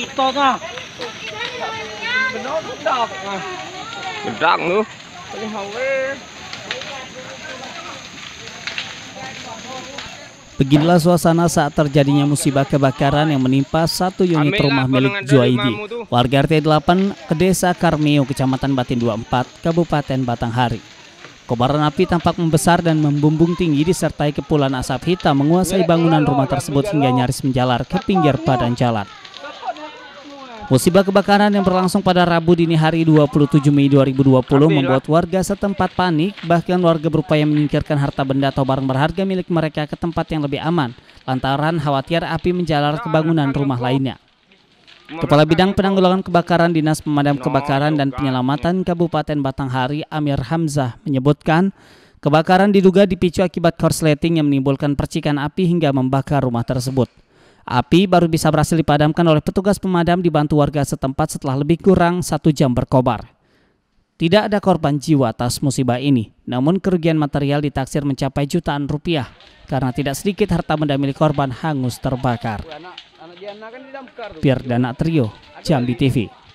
Bedak Beginilah suasana saat terjadinya musibah kebakaran yang menimpa satu unit rumah milik Juaidi, warga RT 8 ke Desa Karmeo, Kecamatan Batin 24, Kabupaten Batanghari. Kobaran api tampak membesar dan membumbung tinggi disertai kepulan asap hitam menguasai bangunan rumah tersebut hingga nyaris menjalar ke pinggir badan jalan. Musibah kebakaran yang berlangsung pada Rabu dini hari 27 Mei 2020 membuat warga setempat panik, bahkan warga berupaya menyingkirkan harta benda atau barang berharga milik mereka ke tempat yang lebih aman, lantaran khawatir api menjalar ke bangunan rumah lainnya. Kepala Bidang Penanggulangan Kebakaran Dinas Pemadam Kebakaran dan Penyelamatan Kabupaten Batanghari Amir Hamzah menyebutkan, kebakaran diduga dipicu akibat korsleting yang menimbulkan percikan api hingga membakar rumah tersebut. Api baru bisa berhasil dipadamkan oleh petugas pemadam dibantu warga setempat setelah lebih kurang satu jam berkobar. Tidak ada korban jiwa atas musibah ini, namun kerugian material ditaksir mencapai jutaan rupiah karena tidak sedikit harta benda milik korban hangus terbakar. Kan Pierdana Trio, Jambi TV.